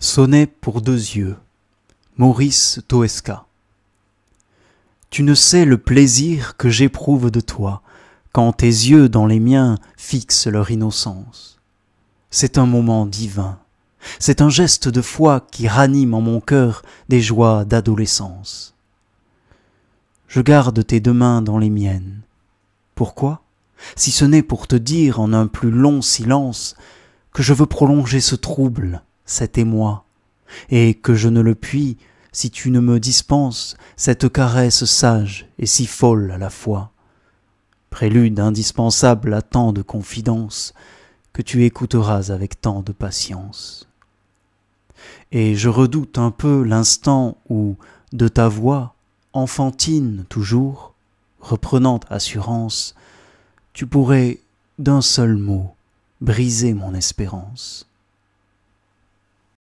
Sonnet pour deux yeux. Maurice Toesca. Tu ne sais le plaisir que j'éprouve de toi quand tes yeux dans les miens fixent leur innocence. C'est un moment divin. C'est un geste de foi qui ranime en mon cœur des joies d'adolescence. Je garde tes deux mains dans les miennes. Pourquoi Si ce n'est pour te dire en un plus long silence que je veux prolonger ce trouble cet émoi, et que je ne le puis si tu ne me dispenses cette caresse sage et si folle à la fois. Prélude indispensable à tant de confidences que tu écouteras avec tant de patience. Et je redoute un peu l'instant où, de ta voix, enfantine toujours, reprenant assurance, tu pourrais, d'un seul mot, briser mon espérance.